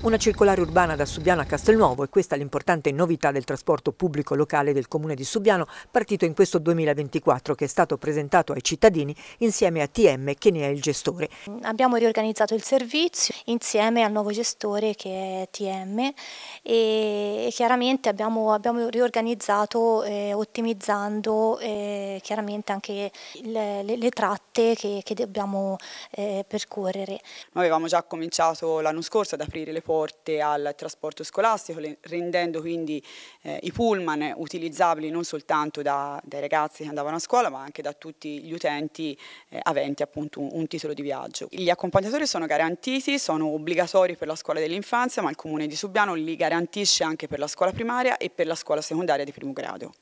Una circolare urbana da Subiano a Castelnuovo e questa è l'importante novità del trasporto pubblico locale del comune di Subiano partito in questo 2024 che è stato presentato ai cittadini insieme a TM che ne è il gestore. Abbiamo riorganizzato il servizio insieme al nuovo gestore che è TM e chiaramente abbiamo, abbiamo riorganizzato eh, ottimizzando eh, chiaramente anche le, le, le tratte che, che dobbiamo eh, percorrere. Noi avevamo già cominciato l'anno scorso ad aprire le porte al trasporto scolastico, rendendo quindi eh, i pullman utilizzabili non soltanto da, dai ragazzi che andavano a scuola, ma anche da tutti gli utenti eh, aventi appunto un, un, titolo di viaggio. Gli accompagnatori sono garantiti, sono obbligatori per la scuola dell'infanzia, ma il comune di Subiano li garantisce anche per la scuola primaria e per la scuola secondaria di primo grado.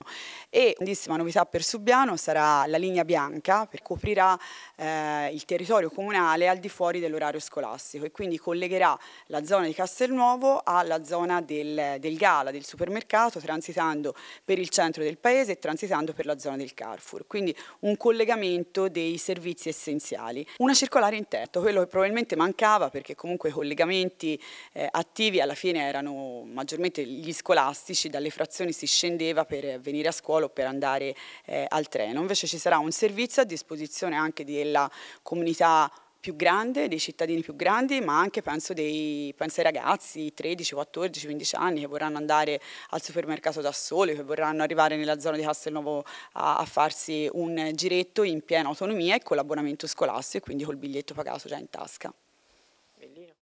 E grandissima novità per Subiano sarà la linea bianca, per coprirà eh, il territorio comunale al di fuori dell'orario scolastico e quindi collegherà la zona di Castelnuovo alla zona del, del Gala, del supermercato, transitando per il centro del paese e transitando per la zona del Carrefour. Quindi un collegamento dei servizi essenziali. Una circolare in tetto, quello che probabilmente mancava perché comunque i collegamenti eh, attivi alla fine erano maggiormente gli scolastici, dalle frazioni si scendeva per venire a scuola o per andare eh, al treno. Invece ci sarà un servizio a disposizione anche della comunità più grande, dei cittadini più grandi, ma anche penso, dei, penso ai ragazzi 13, 14, 15 anni che vorranno andare al supermercato da soli, che vorranno arrivare nella zona di Castelnuovo a, a farsi un giretto in piena autonomia e con l'abbonamento scolastico e quindi col biglietto pagato già in tasca.